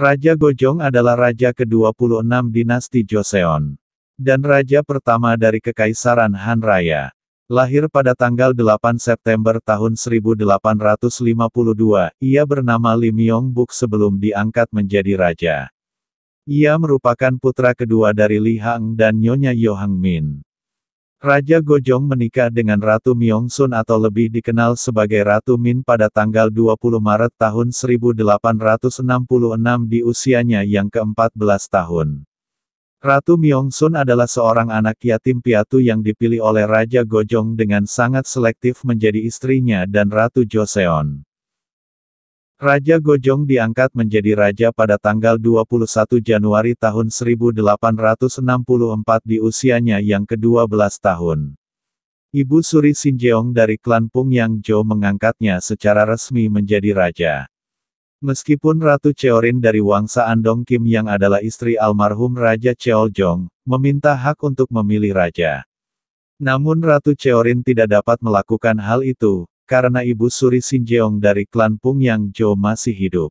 Raja Gojong adalah raja ke-26 dinasti Joseon. Dan raja pertama dari Kekaisaran Han Raya. Lahir pada tanggal 8 September tahun 1852, ia bernama Lim Yong Buk sebelum diangkat menjadi raja. Ia merupakan putra kedua dari Li Hang dan Nyonya Yo Min. Raja Gojong menikah dengan Ratu Myongsun atau lebih dikenal sebagai Ratu Min pada tanggal 20 Maret tahun 1866 di usianya yang ke-14 tahun. Ratu Myongsun adalah seorang anak yatim piatu yang dipilih oleh Raja Gojong dengan sangat selektif menjadi istrinya dan Ratu Joseon. Raja Gojong diangkat menjadi raja pada tanggal 21 Januari tahun 1864 di usianya yang ke-12 tahun. Ibu Suri Sinjeong dari klan Yang Jo mengangkatnya secara resmi menjadi raja. Meskipun Ratu Cheorin dari Wangsa Andong Kim yang adalah istri almarhum Raja Cheoljong, meminta hak untuk memilih raja. Namun Ratu Cheorin tidak dapat melakukan hal itu, karena ibu suri Sinjeong dari klan Pungyang Jo masih hidup.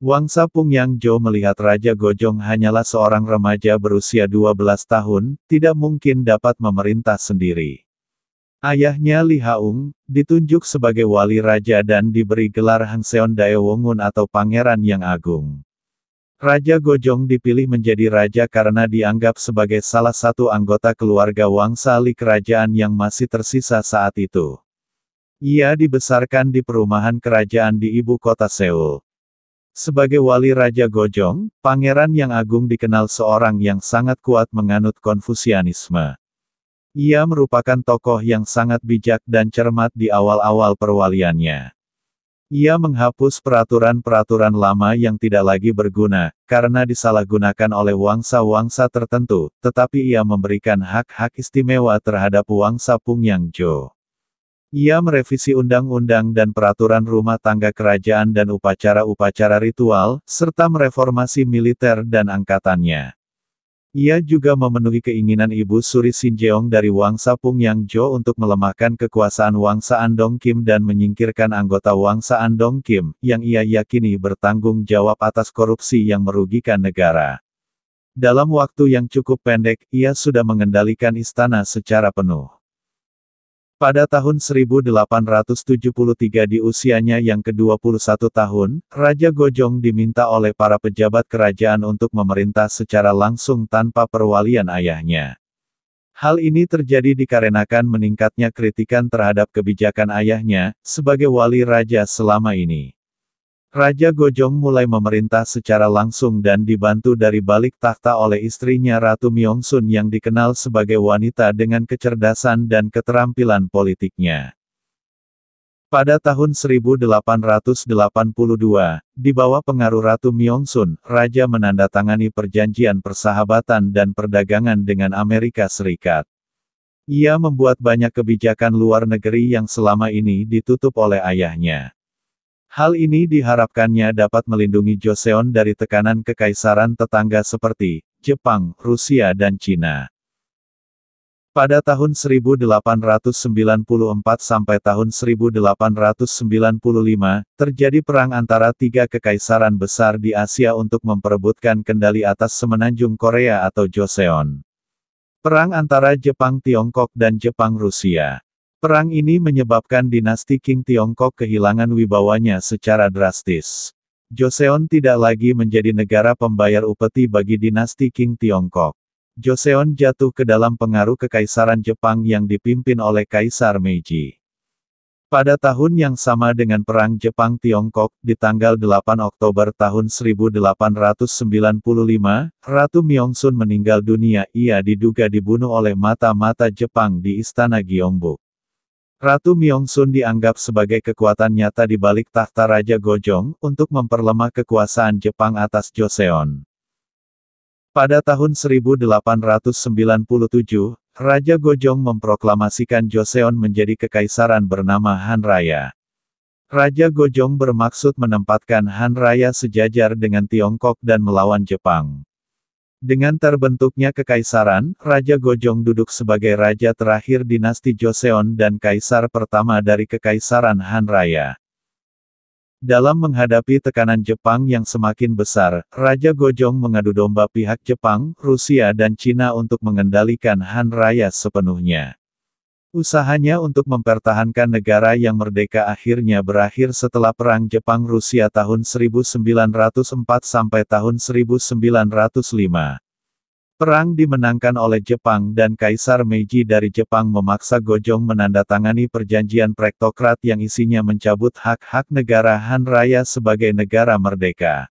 Wangsa Pungyang Jo melihat Raja Gojong hanyalah seorang remaja berusia 12 tahun, tidak mungkin dapat memerintah sendiri. Ayahnya Li Haung, ditunjuk sebagai wali raja dan diberi gelar Hangseon Daewongun atau Pangeran Yang Agung. Raja Gojong dipilih menjadi raja karena dianggap sebagai salah satu anggota keluarga Wangsa Li kerajaan yang masih tersisa saat itu. Ia dibesarkan di perumahan kerajaan di ibu kota Seoul. Sebagai wali Raja Gojong, pangeran yang agung dikenal seorang yang sangat kuat menganut Konfusianisme. Ia merupakan tokoh yang sangat bijak dan cermat di awal-awal perwaliannya. Ia menghapus peraturan-peraturan lama yang tidak lagi berguna, karena disalahgunakan oleh wangsa-wangsa tertentu, tetapi ia memberikan hak-hak istimewa terhadap wangsa Pungyang Jo. Ia merevisi undang-undang dan peraturan rumah tangga kerajaan dan upacara-upacara ritual, serta mereformasi militer dan angkatannya. Ia juga memenuhi keinginan Ibu Suri Sinjeong dari Wangsa Pungyangjo untuk melemahkan kekuasaan Wangsa Andong Kim dan menyingkirkan anggota Wangsa Andong Kim, yang ia yakini bertanggung jawab atas korupsi yang merugikan negara. Dalam waktu yang cukup pendek, ia sudah mengendalikan istana secara penuh. Pada tahun 1873 di usianya yang ke-21 tahun, Raja Gojong diminta oleh para pejabat kerajaan untuk memerintah secara langsung tanpa perwalian ayahnya. Hal ini terjadi dikarenakan meningkatnya kritikan terhadap kebijakan ayahnya, sebagai wali raja selama ini. Raja Gojong mulai memerintah secara langsung dan dibantu dari balik takhta oleh istrinya Ratu Myongsun yang dikenal sebagai wanita dengan kecerdasan dan keterampilan politiknya. Pada tahun 1882, di bawah pengaruh Ratu Myongsun, Raja menandatangani perjanjian persahabatan dan perdagangan dengan Amerika Serikat. Ia membuat banyak kebijakan luar negeri yang selama ini ditutup oleh ayahnya. Hal ini diharapkannya dapat melindungi Joseon dari tekanan kekaisaran tetangga seperti Jepang, Rusia dan Cina. Pada tahun 1894 sampai tahun 1895, terjadi perang antara tiga kekaisaran besar di Asia untuk memperebutkan kendali atas semenanjung Korea atau Joseon. Perang antara Jepang-Tiongkok dan Jepang-Rusia. Perang ini menyebabkan dinasti Qing Tiongkok kehilangan wibawanya secara drastis. Joseon tidak lagi menjadi negara pembayar upeti bagi dinasti Qing Tiongkok. Joseon jatuh ke dalam pengaruh kekaisaran Jepang yang dipimpin oleh Kaisar Meiji. Pada tahun yang sama dengan Perang Jepang-Tiongkok, di tanggal 8 Oktober tahun 1895, Ratu Myongsun meninggal dunia. Ia diduga dibunuh oleh mata-mata Jepang di Istana Gyeongbuk. Ratu Myongsun dianggap sebagai kekuatan nyata di balik tahta Raja Gojong untuk memperlemah kekuasaan Jepang atas Joseon. Pada tahun 1897, Raja Gojong memproklamasikan Joseon menjadi kekaisaran bernama Han Raya. Raja Gojong bermaksud menempatkan Han Raya sejajar dengan Tiongkok dan melawan Jepang. Dengan terbentuknya kekaisaran, Raja Gojong duduk sebagai raja terakhir dinasti Joseon dan kaisar pertama dari kekaisaran Han Raya. Dalam menghadapi tekanan Jepang yang semakin besar, Raja Gojong mengadu domba pihak Jepang, Rusia dan Cina untuk mengendalikan Han Raya sepenuhnya. Usahanya untuk mempertahankan negara yang merdeka akhirnya berakhir setelah Perang Jepang-Rusia tahun 1904 sampai tahun 1905. Perang dimenangkan oleh Jepang dan Kaisar Meiji dari Jepang memaksa Gojong menandatangani perjanjian prektokrat yang isinya mencabut hak-hak negara Han Raya sebagai negara merdeka.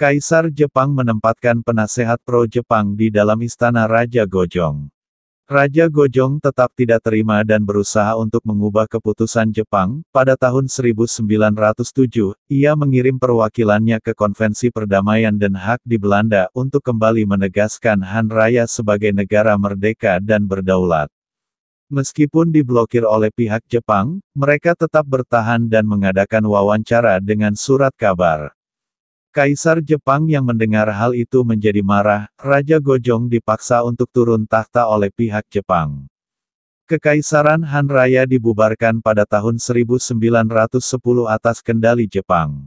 Kaisar Jepang menempatkan penasehat pro-Jepang di dalam istana Raja Gojong. Raja Gojong tetap tidak terima dan berusaha untuk mengubah keputusan Jepang. Pada tahun 1907, ia mengirim perwakilannya ke konvensi perdamaian Den Haag di Belanda untuk kembali menegaskan Han Raya sebagai negara merdeka dan berdaulat. Meskipun diblokir oleh pihak Jepang, mereka tetap bertahan dan mengadakan wawancara dengan surat kabar. Kaisar Jepang yang mendengar hal itu menjadi marah, Raja Gojong dipaksa untuk turun tahta oleh pihak Jepang. Kekaisaran Han Raya dibubarkan pada tahun 1910 atas kendali Jepang.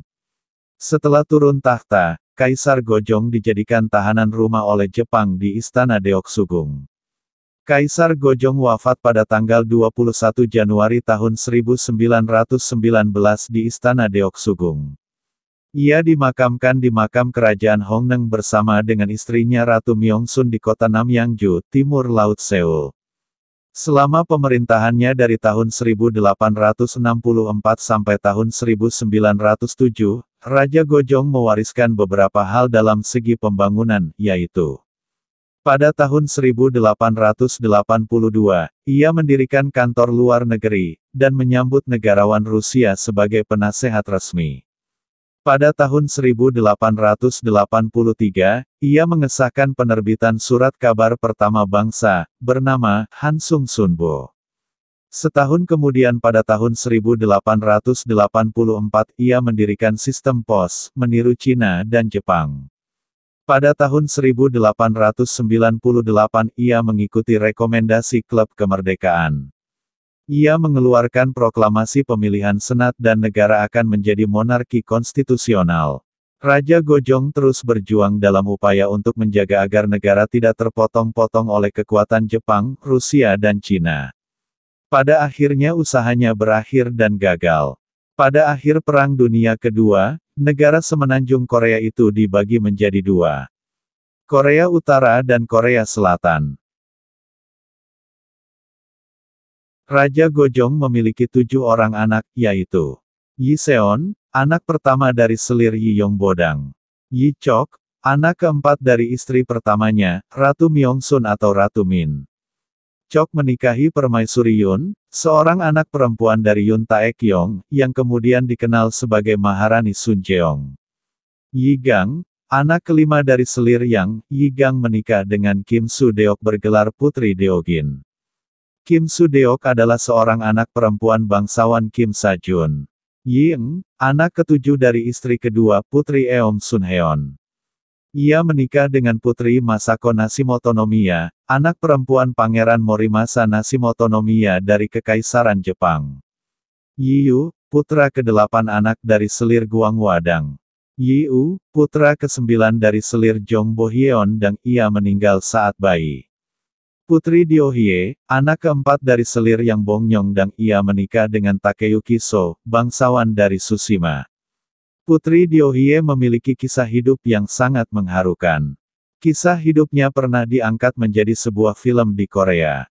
Setelah turun tahta, Kaisar Gojong dijadikan tahanan rumah oleh Jepang di Istana Deoksugung. Kaisar Gojong wafat pada tanggal 21 Januari tahun 1919 di Istana Deoksugung. Ia dimakamkan di makam kerajaan Hongneng bersama dengan istrinya Ratu Myongsun di kota Namyangju, timur Laut Seoul. Selama pemerintahannya dari tahun 1864 sampai tahun 1907, Raja Gojong mewariskan beberapa hal dalam segi pembangunan, yaitu pada tahun 1882, ia mendirikan kantor luar negeri, dan menyambut negarawan Rusia sebagai penasehat resmi. Pada tahun 1883, ia mengesahkan penerbitan surat kabar pertama bangsa, bernama Hansung Sunbo. Setahun kemudian pada tahun 1884 ia mendirikan sistem pos, meniru Cina dan Jepang. Pada tahun 1898 ia mengikuti rekomendasi Klub Kemerdekaan. Ia mengeluarkan proklamasi pemilihan senat dan negara akan menjadi monarki konstitusional. Raja Gojong terus berjuang dalam upaya untuk menjaga agar negara tidak terpotong-potong oleh kekuatan Jepang, Rusia dan Cina. Pada akhirnya usahanya berakhir dan gagal. Pada akhir Perang Dunia Kedua, negara semenanjung Korea itu dibagi menjadi dua. Korea Utara dan Korea Selatan. Raja Gojong memiliki tujuh orang anak, yaitu Yi Seon, anak pertama dari selir Yi Yong Bodang. Yi Chok, anak keempat dari istri pertamanya, Ratu Myeongsun atau Ratu Min. Chok menikahi permaisuri Yun, seorang anak perempuan dari Yun Taek Yong, yang kemudian dikenal sebagai Maharani Sun Jeong. Yi Gang, anak kelima dari selir Yang, Yi Gang menikah dengan Kim Su Deok bergelar Putri Deogin. Kim Sudeok adalah seorang anak perempuan bangsawan Kim Sajun. Ying, anak ketujuh dari istri kedua Putri Eom Sun Heon. Ia menikah dengan Putri Masako Nasimotonomiya, anak perempuan Pangeran Morimasa Nasimotonomiya dari Kekaisaran Jepang. Yiyu, putra kedelapan anak dari selir Guang Wadang. Yiu, putra kesembilan dari selir Jong Bohyeon dan ia meninggal saat bayi. Putri Diohye, anak keempat dari selir yang bongnyong dan ia menikah dengan Takeyuki So, bangsawan dari Susima. Putri Diohye memiliki kisah hidup yang sangat mengharukan. Kisah hidupnya pernah diangkat menjadi sebuah film di Korea.